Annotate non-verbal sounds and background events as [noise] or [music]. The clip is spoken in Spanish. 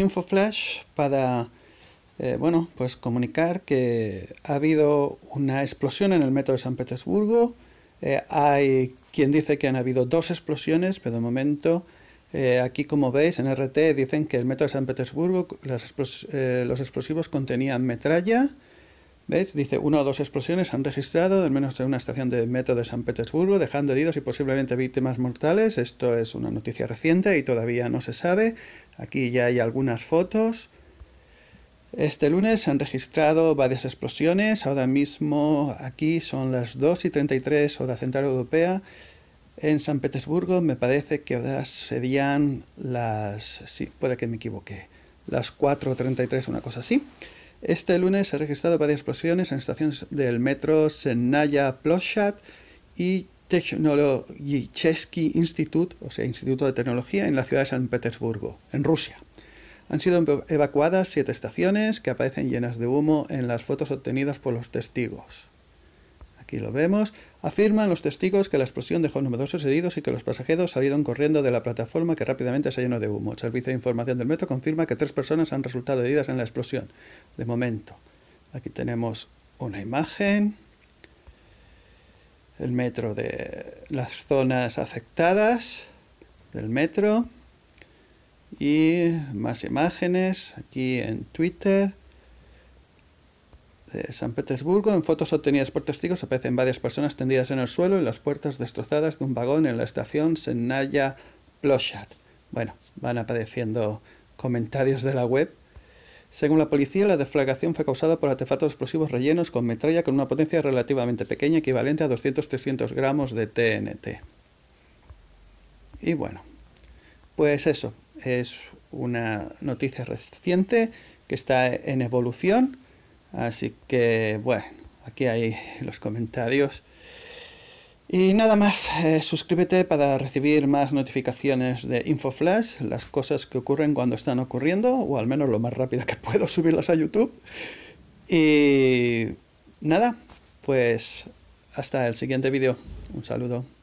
InfoFlash para eh, bueno, pues comunicar que ha habido una explosión en el metro de San Petersburgo. Eh, hay quien dice que han habido dos explosiones, pero de momento eh, aquí como veis en RT dicen que el metro de San Petersburgo los explosivos contenían metralla. Dice, una o dos explosiones han registrado al menos en una estación de metro de San Petersburgo, dejando heridos y posiblemente víctimas mortales. Esto es una noticia reciente y todavía no se sabe. Aquí ya hay algunas fotos. Este lunes se han registrado varias explosiones. Ahora mismo aquí son las 2 y 33 hora central europea. En San Petersburgo me parece que ahora serían las... Sí, puede que me equivoque. Las 4.33, una cosa así. Este lunes se han registrado varias explosiones en estaciones del metro Sennaya Ploshat y Technologichesky Institute, o sea, Instituto de Tecnología, en la ciudad de San Petersburgo, en Rusia. Han sido evacuadas siete estaciones que aparecen llenas de humo en las fotos obtenidas por los testigos aquí lo vemos, afirman los testigos que la explosión dejó numerosos heridos y que los pasajeros salieron corriendo de la plataforma que rápidamente se llenó de humo. El servicio de información del metro confirma que tres personas han resultado heridas en la explosión. De momento, aquí tenemos una imagen, el metro de las zonas afectadas del metro y más imágenes aquí en Twitter de San Petersburgo. En fotos obtenidas por testigos aparecen varias personas tendidas en el suelo en las puertas destrozadas de un vagón en la estación Senaya Ploshat. Bueno, van apareciendo comentarios de la web. Según la policía, la deflagración fue causada por artefactos explosivos rellenos con metralla con una potencia relativamente pequeña, equivalente a 200-300 gramos de TNT. Y bueno, pues eso, es una noticia reciente que está en evolución Así que bueno, aquí hay los comentarios. Y nada más, eh, suscríbete para recibir más notificaciones de InfoFlash, las cosas que ocurren cuando están ocurriendo, o al menos lo más rápido que [laughs] puedo subirlas a YouTube. Y nada, pues hasta el siguiente vídeo. Un saludo.